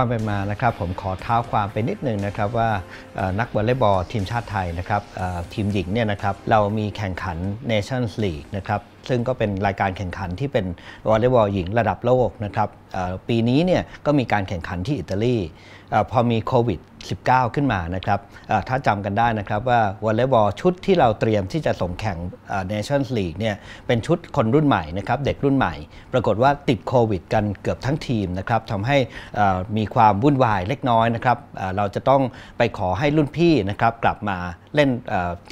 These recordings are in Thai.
ความเป็นมานะครับ ผมขอเท้าความไปนิดนึงนะครับว่านักวอลเลย์บอลทีมชาติไทยนะครับ ทีมหญิงเนี่ยนะครับ เรามีแข่งขัน n a t i o n ส League นะครับซึ่งก็เป็นรายการแข่งขันที่เป็นวอลเลย์บอลหญิงระดับโลกนะครับปีนี้เนี่ยก็มีการแข่งขันที่อิตาลีพอมีโควิด -19 ขึ้นมานะครับถ้าจำกันได้นะครับว่าวอลเลย์บอลชุดที่เราเตรียมที่จะส่งแข่งเนชั่นส์ลีกเนี่ยเป็นชุดคนรุ่นใหม่นะครับเด็กรุ่นใหม่ ปรากฏว่าติดโควิดกันเกือบทั้งทีมนะครับทำให้มีความวุ่นวายเล็กน้อยนะครับเราจะต้องไปขอให้รุ่นพี่นะครับกลับมาเล่น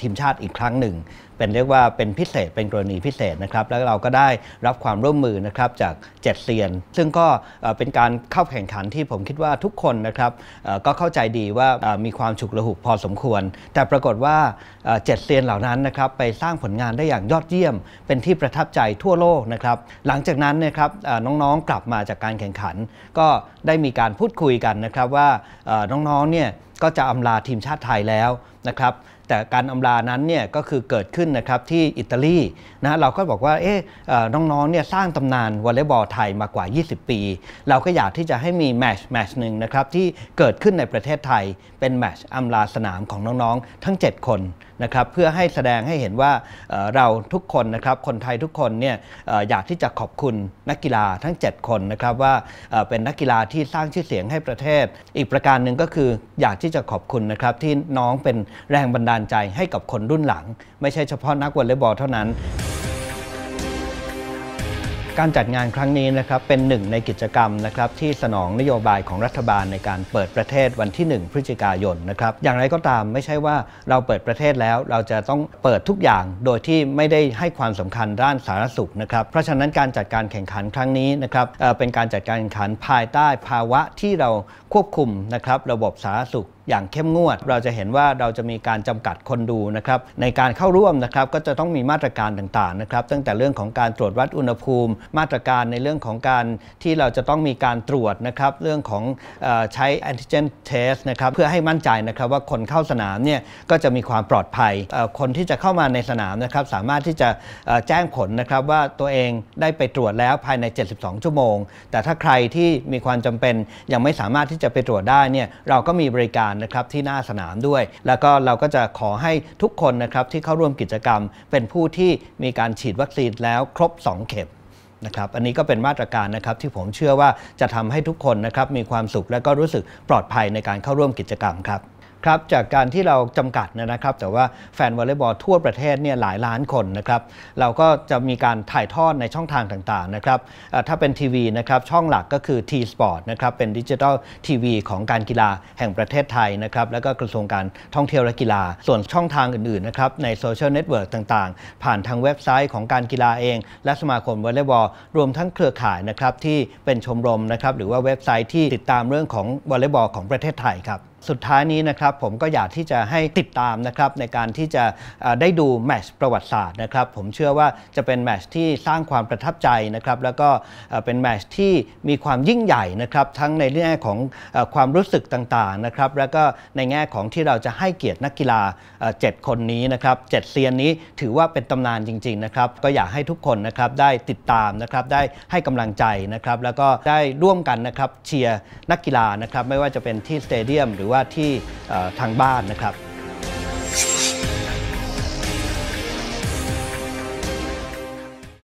ทีมชาติอีกครั้งหนึ่งเป็นเรียกว่าเป็นพิเศษเป็นกรณีพิเศษนะครับ แล้วเราก็ได้รับความร่วมมือนะครับจากเจ็ดเซียน ซึ่งก็เป็นการเข้าแข่งขันที่ผมคิดว่าทุกคนนะครับก็เข้าใจดีว่ามีความฉุกระหุกพอสมควร แต่ปรากฏว่าเจ็ดเซียนเหล่านั้นนะครับไปสร้างผลงานได้อย่างยอดเยี่ยมเป็นที่ประทับใจทั่วโลกนะครับ หลังจากนั้นนะครับน้องๆกลับมาจากการแข่งขัน ก็ได้มีการพูดคุยกันนะครับว่าน้องๆเนี่ยก็จะอำลาทีมชาติไทยแล้วนะครับแต่การอำลานั้นเนี่ยก็คือเกิดขึ้นนะครับที่อิตาลีนะเราก็บอกว่าเอ๊ะน้องๆเนี่ยสร้างตำนานวอลเลย์บอลไทยมากว่า 20 ปี เราก็อยากที่จะให้มีแมชแมชหนึ่งนะครับที่เกิดขึ้นในประเทศไทยเป็นแมชอำลาสนามของน้องๆทั้ง7 คนนะครับเพื่อให้แสดงให้เห็นว่าเราทุกคนนะครับคนไทยทุกคนเนี่ยอยากที่จะขอบคุณนักกีฬาทั้ง 7 คนนะครับว่าเป็นนักกีฬาที่สร้างชื่อเสียงให้ประเทศ อีกประการหนึ่งก็คืออยากที่จะขอบคุณนะครับ ที่น้องเป็นแรงบันดาลใจให้กับคนรุ่นหลัง ไม่ใช่เฉพาะนักวอลเลย์บอลเท่านั้น การจัดงานครั้งนี้นะครับเป็นหนึ่งในกิจกรรมนะครับที่สนองนโยบายของรัฐบาลในการเปิดประเทศวันที่ 1 พฤศจิกายนนะครับอย่างไรก็ตามไม่ใช่ว่าเราเปิดประเทศแล้วเราจะต้องเปิดทุกอย่าง โดยที่ไม่ได้ให้ความสำคัญด้านสาธารณสุขนะครับเพราะฉะนั้นการจัดการแข่งขันครั้งนี้นะครับเเป็นการจัดการแข่งขันภายใต้ภาวะที่เราควบคุมนะครับระบบสาธารณสุขอย่างเข้มงวดเราจะเห็นว่าเราจะมีการจำกัดคนดูนะครับในการเข้าร่วมนะครับก็จะต้องมีมาตรการต่างๆนะครับตั้งแต่เรื่องของการตรวจวัดอุณหภูมิ มาตรการในเรื่องของการที่เราจะต้องมีการตรวจนะครับเรื่องของใช้แอนติเจนเทสนะครับเพื่อให้มั่นใจนะครับว่าคนเข้าสนามเนี่ยก็จะมีความปลอดภัยคนที่จะเข้ามาในสนามนะครับสามารถที่จะแจ้งผลนะครับว่าตัวเองได้ไปตรวจแล้วภายใน 72 ชั่วโมง แต่ถ้าใครที่มีความจำเป็นยังไม่สามารถที่จะไปตรวจได้เนี่ยเราก็มีบริการกันนะครับที่หน้าสนามด้วย แล้วก็เราก็จะขอให้ทุกคนนะครับที่เข้าร่วมกิจกรรม เป็นผู้ที่มีการฉีดวัคซีนแล้วครบ 2 เข็มนะครับอันนี้ก็เป็นมาตรการนะครับที่ผมเชื่อว่าจะทำให้ทุกคนนะครับมีความสุขและก็รู้สึกปลอดภัยในการเข้าร่วมกิจกรรมครับครับจากการที่เราจำกัดนะครับแต่ว่าแฟนวอลเลย์บอลทั่วประเทศเนี่ยหลายล้านคนนะครับเราก็จะมีการถ่ายทอดในช่องทางต่างๆนะครับถ้าเป็นทีวีนะครับช่องหลักก็คือ T Sport นะครับเป็นดิจิทัลทีวีของการกีฬาแห่งประเทศไทยนะครับแล้วก็กระทรวงการท่องเที่ยวและกีฬาส่วนช่องทางอื่นๆนะครับในโซเชียลเน็ตเวิร์กต่างๆ ผ่านทางเว็บไซต์ของการกีฬาเอง และสมาคมวอลเลย์บอลรวมทั้งเครือข่ายนะครับที่เป็นชมรมนะครับหรือว่าเว็บไซต์ที่ติดตามเรื่องของวอลเลย์บอลของประเทศไทยครับสุดท้ายนี้นะครับผมก็อยากที่จะให้ติดตามนะครับในการที่จะได้ดู แมชประวัติศาสตร์นะครับ ผมเชื่อว่าจะเป็นแมชที่สร้างความประทับใจนะครับแล้วก็เป็นแมชที่มีความยิ่งใหญ่นะครับ ทั้งในแง่ของความรู้สึกต่างๆนะครับแล้วก็ในแง่ของที่เราจะให้เกียรตินักกีฬา7คนนี้นะครับเจ็ดเซียนนี้ถือว่าเป็นตำนานจริงๆนะครับก็อยากให้ทุกคนนะครับได้ติดตามนะครับได้ให้กำลังใจนะครับแล้วก็ได้ร่วมกันนะครับเชียร์นักกีฬานะครับไม่ว่าจะเป็นที่สเตเดียมหรือว่าว่าที่ทางบ้านนะครับ